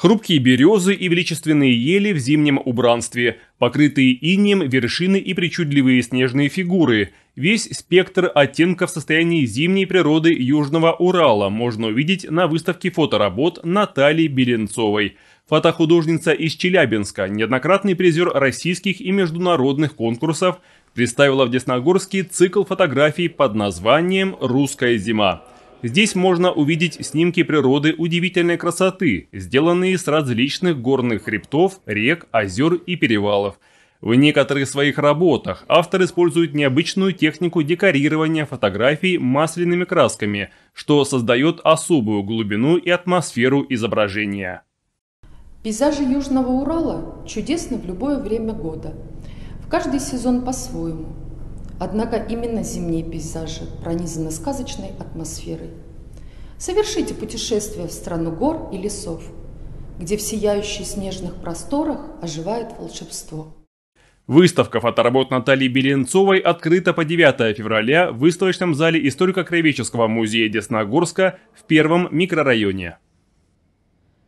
Хрупкие березы и величественные ели в зимнем убранстве, покрытые инеем вершины и причудливые снежные фигуры. Весь спектр оттенков состояния зимней природы Южного Урала можно увидеть на выставке фоторабот Натальи Беленцовой. Фотохудожница из Челябинска, неоднократный призер российских и международных конкурсов, представила в Десногорске цикл фотографий под названием «Русская зима». Здесь можно увидеть снимки природы удивительной красоты, сделанные с различных горных хребтов, рек, озер и перевалов. В некоторых своих работах автор использует необычную технику декорирования фотографий масляными красками, что создает особую глубину и атмосферу изображения. Пейзажи Южного Урала чудесны в любое время года. В каждый сезон по-своему – Однако именно зимние пейзажи пронизаны сказочной атмосферой. Совершите путешествие в страну гор и лесов, где в сияющих снежных просторах оживает волшебство. Выставка фоторабот Натальи Беленцовой открыта по 9 февраля в выставочном зале историко-краеведческого музея Десногорска в первом микрорайоне.